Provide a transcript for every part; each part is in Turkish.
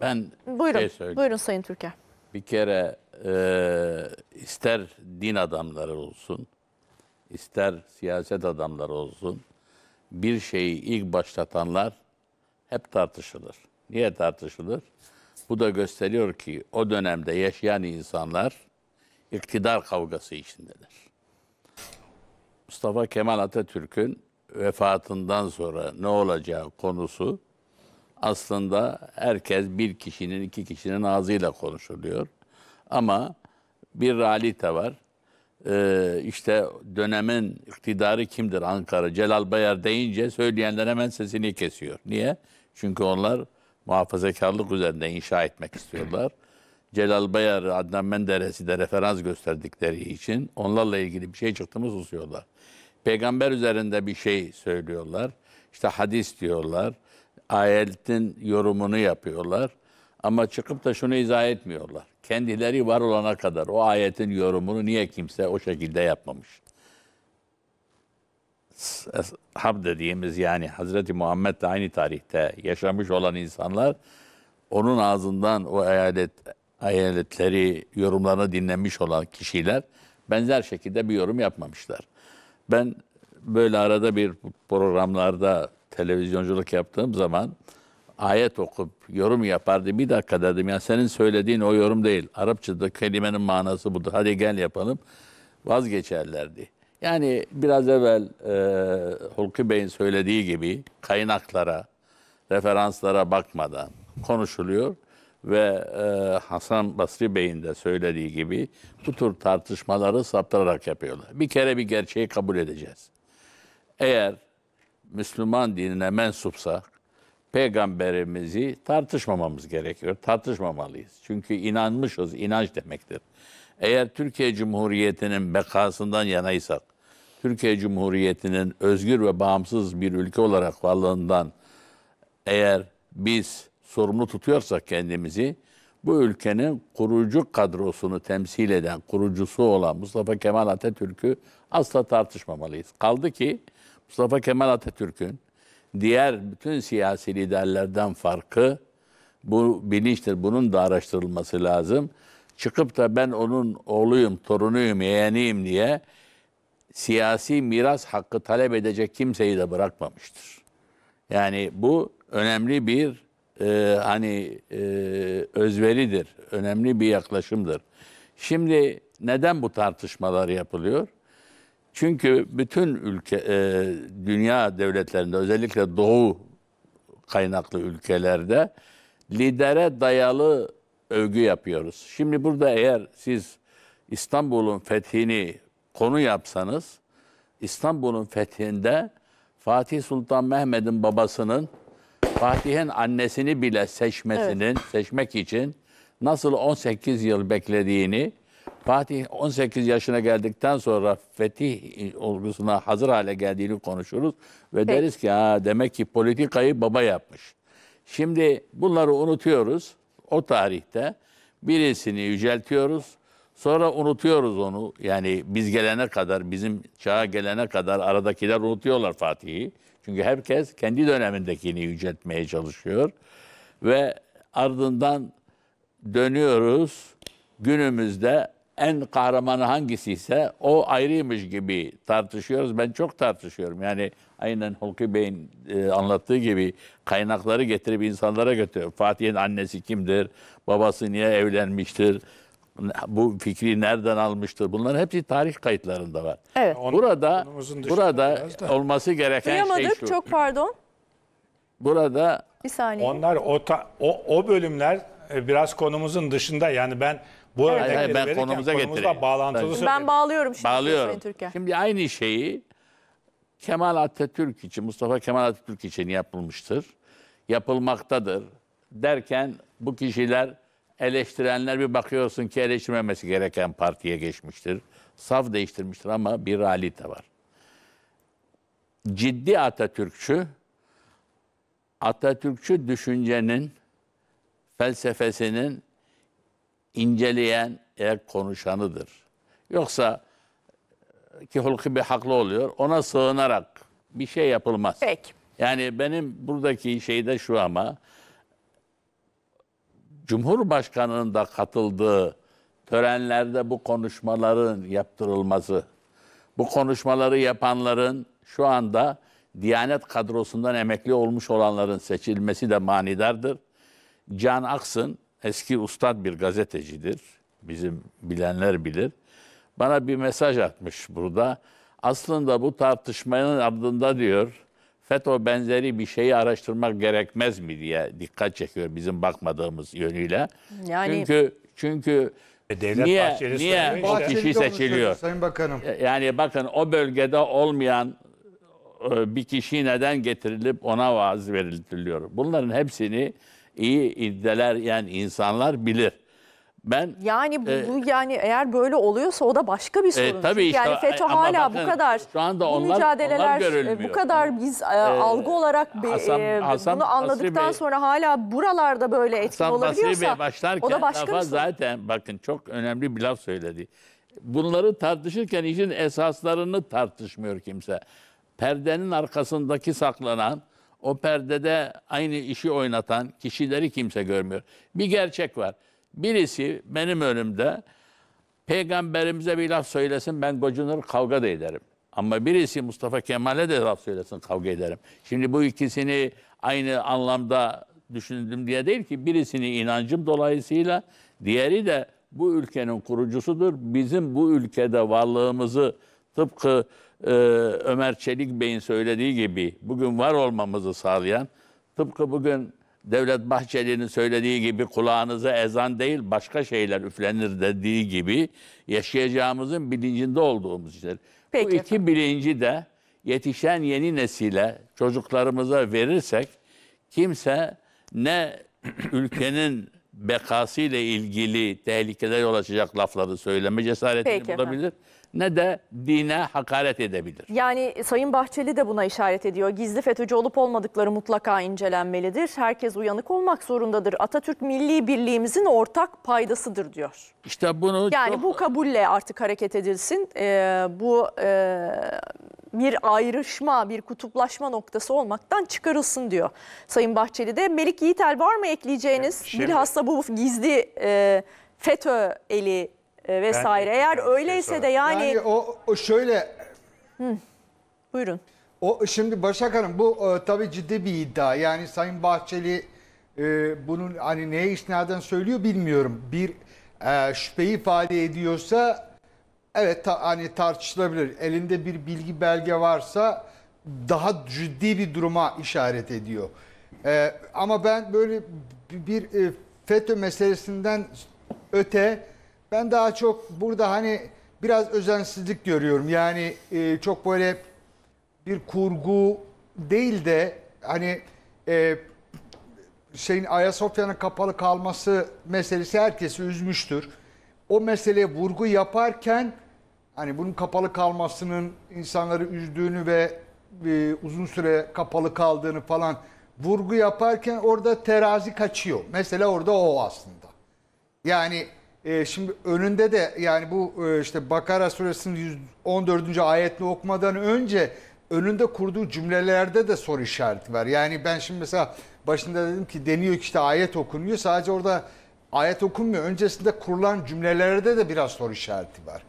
Ben buyurun, şey söyleyeyim. Buyurun Sayın Türker. Bir kere e, ister din adamları olsun, ister siyaset adamları olsun, bir şeyi ilk başlatanlar hep tartışılır. Niye tartışılır? Bu da gösteriyor ki o dönemde yaşayan insanlar iktidar kavgası içindeler Mustafa Kemal Atatürk'ün vefatından sonra ne olacağı konusu aslında herkes bir kişinin, iki kişinin ağzıyla konuşuluyor. Ama bir realite var. Ee, işte dönemin iktidarı kimdir Ankara? Celal Bayar deyince söyleyenler hemen sesini kesiyor. Niye? Çünkü onlar muhafazakarlık üzerinde inşa etmek istiyorlar. Celal Bayar, Adnan Menderes'i de referans gösterdikleri için onlarla ilgili bir şey çıktı mı susuyorlar. Peygamber üzerinde bir şey söylüyorlar. İşte hadis diyorlar ayetin yorumunu yapıyorlar. Ama çıkıp da şunu izah etmiyorlar. Kendileri var olana kadar o ayetin yorumunu niye kimse o şekilde yapmamış? Hab dediğimiz yani Hazreti Muhammed de aynı tarihte yaşamış olan insanlar onun ağzından o ayet ayetleri yorumlarını dinlemiş olan kişiler benzer şekilde bir yorum yapmamışlar. Ben böyle arada bir programlarda televizyonculuk yaptığım zaman ayet okup yorum yapardı. Bir dakika dedim ya senin söylediğin o yorum değil. Arapçada kelimenin manası budur. Hadi gel yapalım. Vazgeçerlerdi. Yani biraz evvel e, Hulki Bey'in söylediği gibi kaynaklara, referanslara bakmadan konuşuluyor ve e, Hasan Basri Bey'in de söylediği gibi bu tür tartışmaları saptırarak yapıyorlar. Bir kere bir gerçeği kabul edeceğiz. Eğer Müslüman dinine mensupsak peygamberimizi tartışmamamız gerekiyor. Tartışmamalıyız. Çünkü inanmışız, inanç demektir. Eğer Türkiye Cumhuriyeti'nin bekasından yanaysak, Türkiye Cumhuriyeti'nin özgür ve bağımsız bir ülke olarak varlığından eğer biz sorumlu tutuyorsak kendimizi, bu ülkenin kurucu kadrosunu temsil eden, kurucusu olan Mustafa Kemal Atatürk'ü asla tartışmamalıyız. Kaldı ki Mustafa Kemal Atatürk'ün diğer bütün siyasi liderlerden farkı bu bilinçtir. Bunun da araştırılması lazım. Çıkıp da ben onun oğluyum, torunuyum, yeğeniyim diye siyasi miras hakkı talep edecek kimseyi de bırakmamıştır. Yani bu önemli bir e, hani e, özveridir, önemli bir yaklaşımdır. Şimdi neden bu tartışmalar yapılıyor? Çünkü bütün ülke e, dünya devletlerinde özellikle doğu kaynaklı ülkelerde lidere dayalı övgü yapıyoruz. Şimdi burada eğer siz İstanbul'un fethini konu yapsanız İstanbul'un fethinde Fatih Sultan Mehmet'in babasının Fatih'in annesini bile seçmesinin, evet. seçmek için nasıl 18 yıl beklediğini Fatih 18 yaşına geldikten sonra fetih olgusuna hazır hale geldiğini konuşuruz ve Peki. deriz ki ha demek ki politikayı baba yapmış. Şimdi bunları unutuyoruz. O tarihte birisini yüceltiyoruz. Sonra unutuyoruz onu. Yani biz gelene kadar, bizim çağa gelene kadar aradakiler unutuyorlar Fatih'i. Çünkü herkes kendi dönemindekini yüceltmeye çalışıyor. Ve ardından dönüyoruz günümüzde en kahramanı hangisi ise o ayrıymış gibi tartışıyoruz. Ben çok tartışıyorum. Yani aynen Hulki Bey'in e, anlattığı gibi kaynakları getirip insanlara götürüyor. Fatih'in annesi kimdir? Babası niye evlenmiştir? Bu fikri nereden almıştır? Bunların hepsi tarih kayıtlarında var. Evet. Burada burada olması gereken şey Duyamadık, şey şu. Duyamadık. Çok pardon. Burada bir saniye. Onlar o ta, o, o bölümler e, biraz konumuzun dışında yani ben bu evet. örnekleri hayır, ben konumuza getireyim. bağlantılı ben, ben bağlıyorum şimdi. Bağlıyorum. Şimdi aynı şeyi Kemal Atatürk için, Mustafa Kemal Atatürk için yapılmıştır. Yapılmaktadır. Derken bu kişiler eleştirenler bir bakıyorsun ki eleştirmemesi gereken partiye geçmiştir. Saf değiştirmiştir ama bir realite var. Ciddi Atatürkçü, Atatürkçü düşüncenin, felsefesinin inceleyen e, konuşanıdır. Yoksa e, ki Hulki bir haklı oluyor. Ona sığınarak bir şey yapılmaz. Peki. Yani benim buradaki şey de şu ama Cumhurbaşkanı'nın da katıldığı törenlerde bu konuşmaların yaptırılması, bu konuşmaları yapanların şu anda Diyanet kadrosundan emekli olmuş olanların seçilmesi de manidardır. Can Aksın eski ustad bir gazetecidir. Bizim bilenler bilir. Bana bir mesaj atmış burada. Aslında bu tartışmanın ardında diyor FETÖ benzeri bir şeyi araştırmak gerekmez mi diye dikkat çekiyor bizim bakmadığımız yönüyle. Yani... Çünkü çünkü e, Devlet niye, niye o kişi seçiliyor? Sayın Bakanım. E, yani bakın o bölgede olmayan e, bir kişi neden getirilip ona vaaz veriliyor? Bunların hepsini iyi iddeler yani insanlar bilir. Ben Yani bu, e, bu yani eğer böyle oluyorsa o da başka bir e, sorun. E, tabii işte, yani FETÖ hala bakın, bu kadar şu anda bu onlar, mücadeleler onlar e, bu kadar biz e, e, algı olarak Hasan- e, Hasan bunu anladıktan Bey- sonra hala buralarda böyle etkili Hasan olabiliyorsa Bey başlarken o da başka bir sorun. zaten bakın çok önemli bir laf söyledi. Bunları tartışırken işin esaslarını tartışmıyor kimse. Perdenin arkasındaki saklanan o perdede aynı işi oynatan kişileri kimse görmüyor. Bir gerçek var. Birisi benim önümde peygamberimize bir laf söylesin ben gocunur kavga da ederim. Ama birisi Mustafa Kemal'e de laf söylesin kavga ederim. Şimdi bu ikisini aynı anlamda düşündüm diye değil ki birisini inancım dolayısıyla diğeri de bu ülkenin kurucusudur. Bizim bu ülkede varlığımızı tıpkı e, Ömer Çelik Bey'in söylediği gibi bugün var olmamızı sağlayan tıpkı bugün Devlet Bahçeli'nin söylediği gibi kulağınıza ezan değil başka şeyler üflenir dediği gibi yaşayacağımızın bilincinde olduğumuz şeyler. Peki Bu iki bilinci de yetişen yeni nesile çocuklarımıza verirsek kimse ne ülkenin bekası ile ilgili tehlikelere yol açacak lafları söyleme cesaretini Peki bulabilir. Efendim ne de dine hakaret edebilir. Yani Sayın Bahçeli de buna işaret ediyor. Gizli FETÖ'cü olup olmadıkları mutlaka incelenmelidir. Herkes uyanık olmak zorundadır. Atatürk milli birliğimizin ortak paydasıdır diyor. İşte bunu Yani çok... bu kabulle artık hareket edilsin. Ee, bu e, bir ayrışma, bir kutuplaşma noktası olmaktan çıkarılsın diyor Sayın Bahçeli de. Melik Yiğitel var mı ekleyeceğiniz? Şimdi... Bilhassa bu gizli e, FETÖ eli e, vesaire. Ben, Eğer şey öyleyse de yani... Yani o, o şöyle... Hı. Buyurun. O şimdi Başak Hanım bu e, tabii ciddi bir iddia. Yani Sayın Bahçeli e, bunun hani neye isnaden söylüyor bilmiyorum. Bir e, şüphe ifade ediyorsa evet ta, hani tartışılabilir. Elinde bir bilgi belge varsa daha ciddi bir duruma işaret ediyor. E, ama ben böyle bir e, FETÖ meselesinden öte ben daha çok burada hani biraz özensizlik görüyorum. Yani e, çok böyle bir kurgu değil de hani e, şeyin Ayasofya'nın kapalı kalması meselesi herkesi üzmüştür. O meseleye vurgu yaparken hani bunun kapalı kalmasının insanları üzdüğünü ve e, uzun süre kapalı kaldığını falan vurgu yaparken orada terazi kaçıyor. Mesela orada o aslında. Yani ee, şimdi önünde de yani bu e, işte Bakara suresinin 114. ayetini okumadan önce önünde kurduğu cümlelerde de soru işareti var. Yani ben şimdi mesela başında dedim ki deniyor ki işte ayet okunuyor. Sadece orada ayet okunmuyor. Öncesinde kurulan cümlelerde de biraz soru işareti var.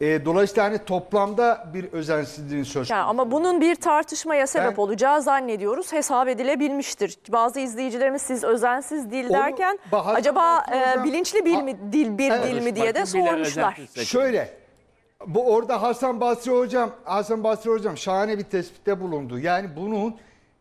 E, dolayısıyla hani toplamda bir özensizliğin söz konusu. ama bunun bir tartışmaya sebep ben, olacağı zannediyoruz. Hesap edilebilmiştir. Bazı izleyicilerimiz siz özensiz dil derken bahar, acaba e, bilinçli bil mi, dil bir evet, dil mi diye de sormuşlar. Şöyle bu orada Hasan Basri hocam Hasan Basri hocam şahane bir tespitte bulundu. Yani bunun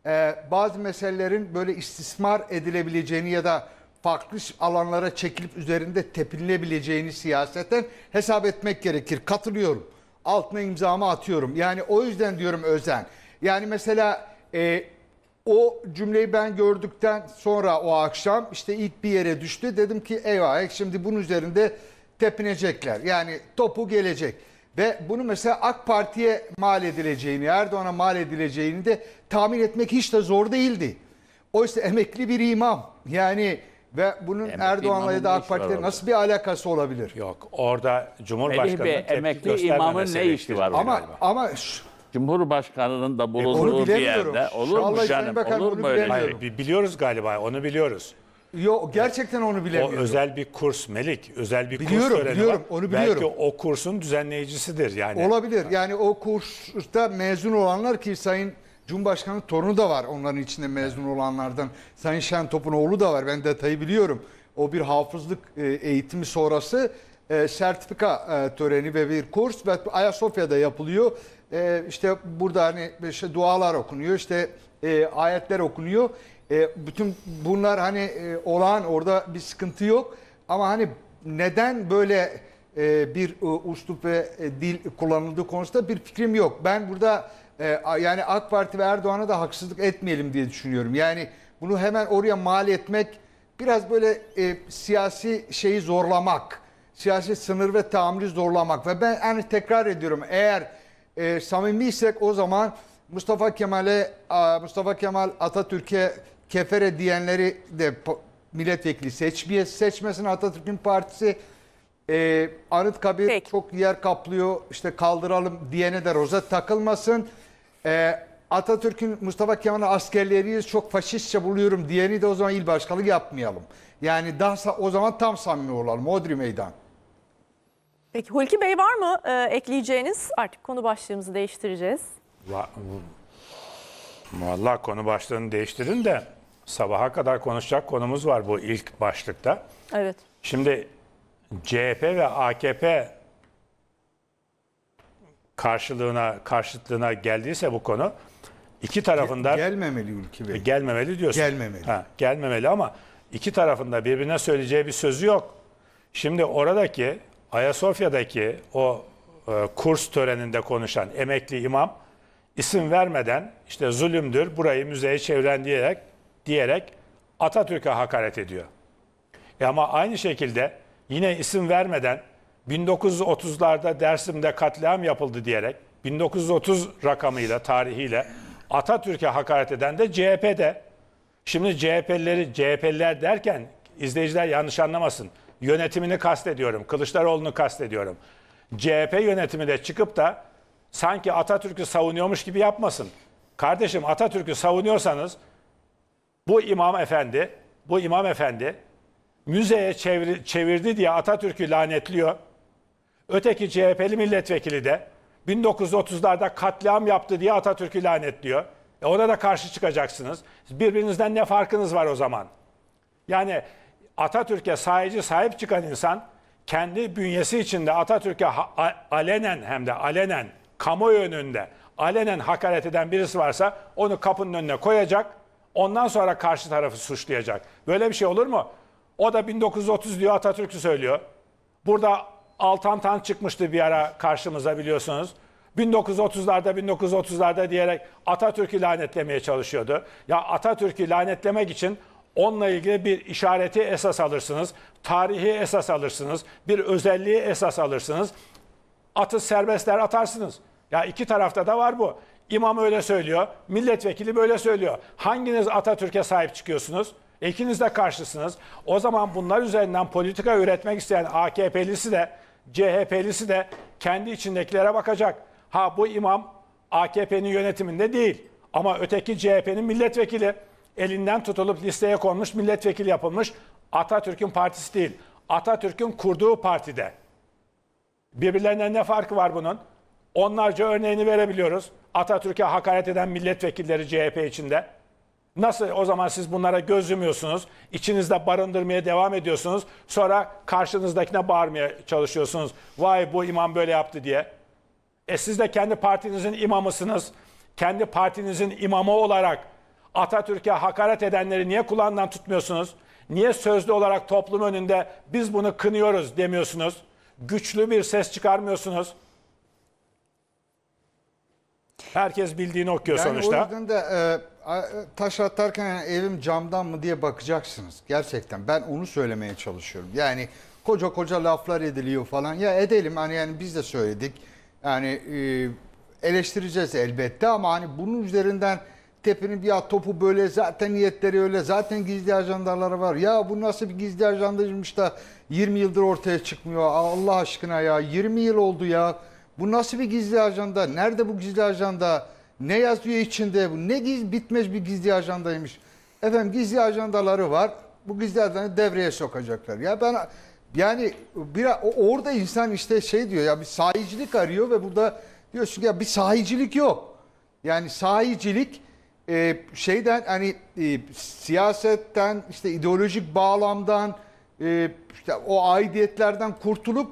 e, bazı meselelerin böyle istismar edilebileceğini ya da farklı alanlara çekilip üzerinde tepinilebileceğini siyaseten hesap etmek gerekir. Katılıyorum. Altına imzamı atıyorum. Yani o yüzden diyorum özen. Yani mesela e, o cümleyi ben gördükten sonra o akşam işte ilk bir yere düştü. Dedim ki eyvah şimdi bunun üzerinde tepinecekler. Yani topu gelecek. Ve bunu mesela AK Parti'ye mal edileceğini, Erdoğan'a mal edileceğini de tahmin etmek hiç de zor değildi. Oysa emekli bir imam. Yani ve bunun Emekli Erdoğan'la ya da AK Parti'yle nasıl bir alakası olabilir? Yok orada Melih Cumhurbaşkanı Bey tepki emekli imamın ne işi var orada? Ama ama ş- Cumhurbaşkanının da e, bulunduğu bir yerde olur mu canım? Bakan Olur mu öyle şey? Hayır, biliyoruz galiba onu biliyoruz. Yo, gerçekten onu O özel bir kurs Melik, özel bir Biliyorum, kurs töreni biliyorum, var. onu biliyorum. Belki o kursun düzenleyicisidir yani. Olabilir. Yani o kursta mezun olanlar ki Sayın Cumhurbaşkanı torunu da var onların içinde mezun olanlardan. Sayın Şentop'un oğlu da var ben detayı biliyorum. O bir hafızlık e, eğitimi sonrası e, sertifika e, töreni ve bir kurs ve Ayasofya'da yapılıyor. İşte burada hani işte dualar okunuyor işte ayetler okunuyor. Bütün bunlar hani olağan orada bir sıkıntı yok. Ama hani neden böyle bir uslup ve dil kullanıldığı konusunda bir fikrim yok. Ben burada e, yani AK Parti ve Erdoğan'a da haksızlık etmeyelim diye düşünüyorum. Yani bunu hemen oraya mal etmek biraz böyle e, siyasi şeyi zorlamak, siyasi sınır ve tahammülü zorlamak ve ben yani tekrar ediyorum eğer e, samimiysek o zaman Mustafa Kemal'e Mustafa Kemal Atatürk'e kefere diyenleri de milletvekili seçmeye seçmesin Atatürk'ün partisi e, Anıtkabir Peki. çok yer kaplıyor işte kaldıralım diyene de rozet takılmasın e, Atatürk'ün Mustafa Kemal'in askerleriyiz çok faşistçe buluyorum diyeni de o zaman il başkanı yapmayalım. Yani daha o zaman tam samimi olalım. Odri meydan. Peki Hulki Bey var mı e, ekleyeceğiniz? Artık konu başlığımızı değiştireceğiz. Va konu başlığını değiştirin de sabaha kadar konuşacak konumuz var bu ilk başlıkta. Evet. Şimdi CHP ve AKP karşılığına karşıtlığına geldiyse bu konu iki tarafında gelmemeli ülke e, bey. Gelmemeli diyorsun. Gelmemeli. Ha, gelmemeli ama iki tarafında birbirine söyleyeceği bir sözü yok. Şimdi oradaki Ayasofya'daki o e, kurs töreninde konuşan emekli imam isim vermeden işte zulümdür burayı müzeye çeviren diyerek diyerek Atatürk'e hakaret ediyor. E ama aynı şekilde yine isim vermeden 1930'larda Dersim'de katliam yapıldı diyerek 1930 rakamıyla, tarihiyle Atatürk'e hakaret eden de CHP'de. Şimdi CHP'lileri, CHP'liler derken izleyiciler yanlış anlamasın. Yönetimini kastediyorum, Kılıçdaroğlu'nu kastediyorum. CHP yönetimi de çıkıp da sanki Atatürk'ü savunuyormuş gibi yapmasın. Kardeşim Atatürk'ü savunuyorsanız bu imam efendi, bu imam efendi müzeye çevir, çevirdi diye Atatürk'ü lanetliyor. Öteki CHP'li milletvekili de 1930'larda katliam yaptı diye Atatürk'ü lanetliyor. E ona da karşı çıkacaksınız. Birbirinizden ne farkınız var o zaman? Yani Atatürk'e sahici sahip çıkan insan kendi bünyesi içinde Atatürk'e alenen hem de alenen kamuoyu önünde alenen hakaret eden birisi varsa onu kapının önüne koyacak. Ondan sonra karşı tarafı suçlayacak. Böyle bir şey olur mu? O da 1930 diyor Atatürk'ü söylüyor. Burada Altan Tan çıkmıştı bir ara karşımıza biliyorsunuz. 1930'larda 1930'larda diyerek Atatürk'ü lanetlemeye çalışıyordu. Ya Atatürk'ü lanetlemek için onunla ilgili bir işareti esas alırsınız. Tarihi esas alırsınız. Bir özelliği esas alırsınız. Atı serbestler atarsınız. Ya iki tarafta da var bu. İmam öyle söylüyor. Milletvekili böyle söylüyor. Hanginiz Atatürk'e sahip çıkıyorsunuz? İkiniz de karşısınız. O zaman bunlar üzerinden politika üretmek isteyen AKP'lisi de CHP'lisi de kendi içindekilere bakacak. Ha bu imam AKP'nin yönetiminde değil ama öteki CHP'nin milletvekili elinden tutulup listeye konmuş milletvekili yapılmış Atatürk'ün partisi değil. Atatürk'ün kurduğu partide. Birbirlerinden ne farkı var bunun? Onlarca örneğini verebiliyoruz. Atatürk'e hakaret eden milletvekilleri CHP içinde. Nasıl o zaman siz bunlara göz yumuyorsunuz, içinizde barındırmaya devam ediyorsunuz, sonra karşınızdakine bağırmaya çalışıyorsunuz. Vay bu imam böyle yaptı diye. E siz de kendi partinizin imamısınız. Kendi partinizin imamı olarak Atatürk'e hakaret edenleri niye kulağından tutmuyorsunuz? Niye sözlü olarak toplum önünde biz bunu kınıyoruz demiyorsunuz? Güçlü bir ses çıkarmıyorsunuz. Herkes bildiğini okuyor yani sonuçta. O yüzden de e, e, taş atarken evim camdan mı diye bakacaksınız. Gerçekten ben onu söylemeye çalışıyorum. Yani koca koca laflar ediliyor falan. Ya edelim hani yani biz de söyledik. Yani e, eleştireceğiz elbette ama hani bunun üzerinden tepinip ya topu böyle zaten niyetleri öyle zaten gizli ajandaları var. Ya bu nasıl bir gizli ajandaymış da 20 yıldır ortaya çıkmıyor. Allah aşkına ya 20 yıl oldu ya. Bu nasıl bir gizli ajanda? Nerede bu gizli ajanda? Ne yazıyor içinde bu? Ne giz, bitmez bir gizli ajandaymış. Efendim gizli ajandaları var. Bu gizli ajandaları devreye sokacaklar. Ya ben yani bir orada insan işte şey diyor ya bir sahicilik arıyor ve burada diyorsun ya bir sahicilik yok. Yani sahicilik e, şeyden hani e, siyasetten işte ideolojik bağlamdan e, işte o aidiyetlerden kurtulup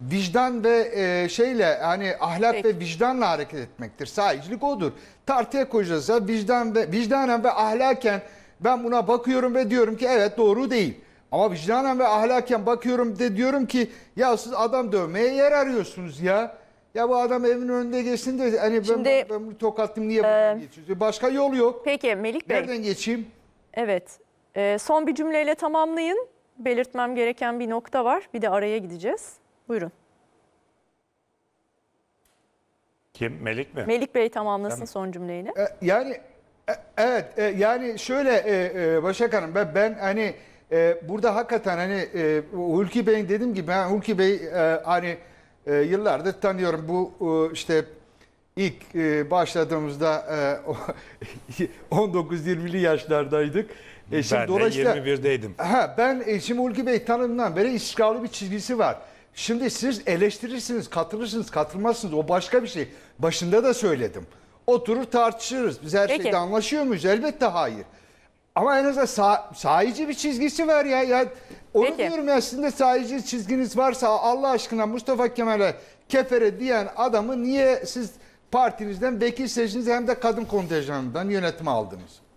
vicdan ve e, şeyle hani ahlak Peki. ve vicdanla hareket etmektir. Sahicilik odur. Tartıya koyacağız ya vicdan ve vicdanen ve ahlaken ben buna bakıyorum ve diyorum ki evet doğru değil. Ama vicdanen ve ahlaken bakıyorum de diyorum ki ya siz adam dövmeye yer arıyorsunuz ya. Ya bu adam evin önünde geçsin de hani Şimdi, ben, ben bunu niye e, geçiyorsun? Başka yol yok. Peki Melik Bey. Nereden geçeyim? Evet. E, son bir cümleyle tamamlayın. Belirtmem gereken bir nokta var. Bir de araya gideceğiz. Buyurun. Kim? Melik mi? Melik Bey tamamlasın tamam. son cümleyini. E, yani e, evet e, yani şöyle e, Başak Hanım ben, ben hani burada hakikaten hani e, Hulki Bey'in dediğim gibi ben Hulki Bey hani yıllardır tanıyorum bu işte ilk başladığımızda e, 19-20'li yaşlardaydık. E, şimdi ben de 21'deydim. Ha, ben e, şimdi Hulki Bey tanımından beri istikrarlı bir çizgisi var. Şimdi siz eleştirirsiniz, katılırsınız, katılmazsınız. O başka bir şey. Başında da söyledim. Oturur tartışırız. Biz her Peki. şeyde anlaşıyor muyuz? Elbette hayır. Ama en azından sağ, sahici bir çizgisi var ya. ya onu Peki. diyorum ya sizin de sahici çizginiz varsa Allah aşkına Mustafa Kemal'e kefere diyen adamı niye siz partinizden vekil seçtiniz hem de kadın kontenjanından yönetime aldınız?